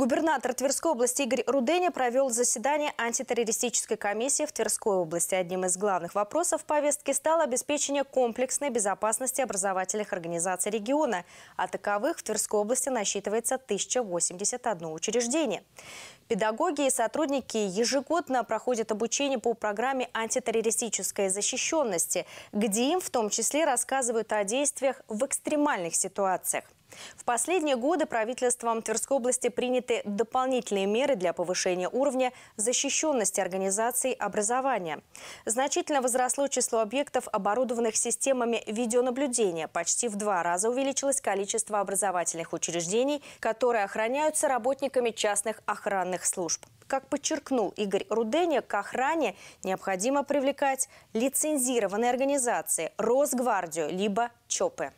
Губернатор Тверской области Игорь Руденя провел заседание антитеррористической комиссии в Тверской области. Одним из главных вопросов повестки стало обеспечение комплексной безопасности образовательных организаций региона. А таковых в Тверской области насчитывается 1081 учреждение. Педагоги и сотрудники ежегодно проходят обучение по программе антитеррористической защищенности, где им в том числе рассказывают о действиях в экстремальных ситуациях. В последние годы правительством Тверской области приняты дополнительные меры для повышения уровня защищенности организаций образования. Значительно возросло число объектов, оборудованных системами видеонаблюдения. Почти в два раза увеличилось количество образовательных учреждений, которые охраняются работниками частных охранных служб. Как подчеркнул Игорь Руденя, к охране необходимо привлекать лицензированные организации, Росгвардию, либо ЧОПы.